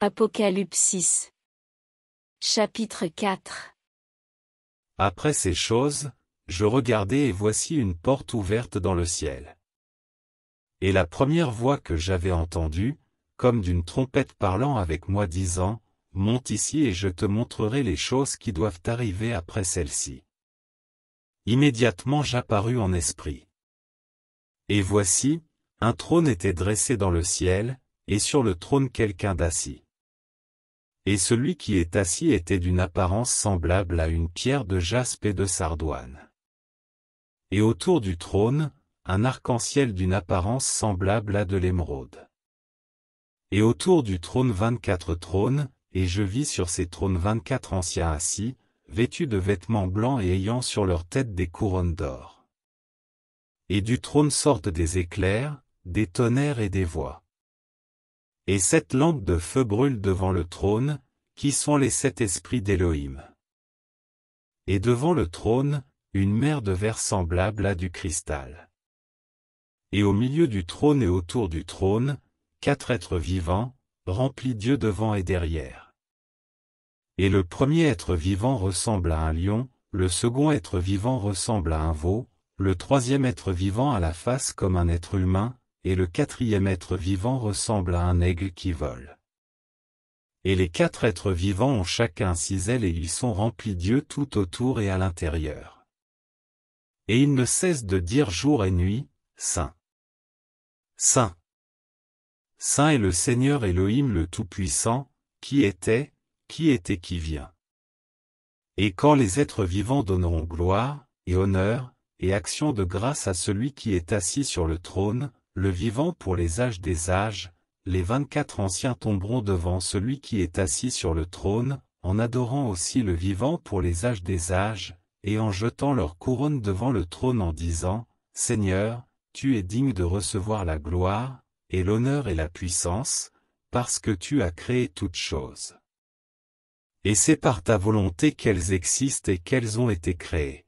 Apocalypse 6 Chapitre 4 Après ces choses, je regardai et voici une porte ouverte dans le ciel. Et la première voix que j'avais entendue, comme d'une trompette parlant avec moi disant, Monte ici et je te montrerai les choses qui doivent arriver après celles-ci. Immédiatement j'apparus en esprit. Et voici, un trône était dressé dans le ciel, et sur le trône quelqu'un d'assis et celui qui est assis était d'une apparence semblable à une pierre de jaspe et de sardoine. Et autour du trône, un arc-en-ciel d'une apparence semblable à de l'émeraude. Et autour du trône vingt-quatre trônes, et je vis sur ces trônes vingt-quatre anciens assis, vêtus de vêtements blancs et ayant sur leur tête des couronnes d'or. Et du trône sortent des éclairs, des tonnerres et des voix. Et sept lampes de feu brûlent devant le trône, qui sont les sept esprits d'Élohim. Et devant le trône, une mer de verre semblable à du cristal. Et au milieu du trône et autour du trône, quatre êtres vivants, remplis Dieu devant et derrière. Et le premier être vivant ressemble à un lion, le second être vivant ressemble à un veau, le troisième être vivant a la face comme un être humain, et le quatrième être vivant ressemble à un aigle qui vole. Et les quatre êtres vivants ont chacun six ailes et ils sont remplis Dieu tout autour et à l'intérieur. Et ils ne cessent de dire jour et nuit, Saint. Saint. Saint est le Seigneur Elohim le Tout-Puissant, qui était, qui était qui vient. Et quand les êtres vivants donneront gloire, et honneur, et action de grâce à celui qui est assis sur le trône, le vivant pour les âges des âges, les vingt-quatre anciens tomberont devant celui qui est assis sur le trône, en adorant aussi le vivant pour les âges des âges, et en jetant leur couronne devant le trône en disant, Seigneur, tu es digne de recevoir la gloire, et l'honneur et la puissance, parce que tu as créé toutes choses. Et c'est par ta volonté qu'elles existent et qu'elles ont été créées.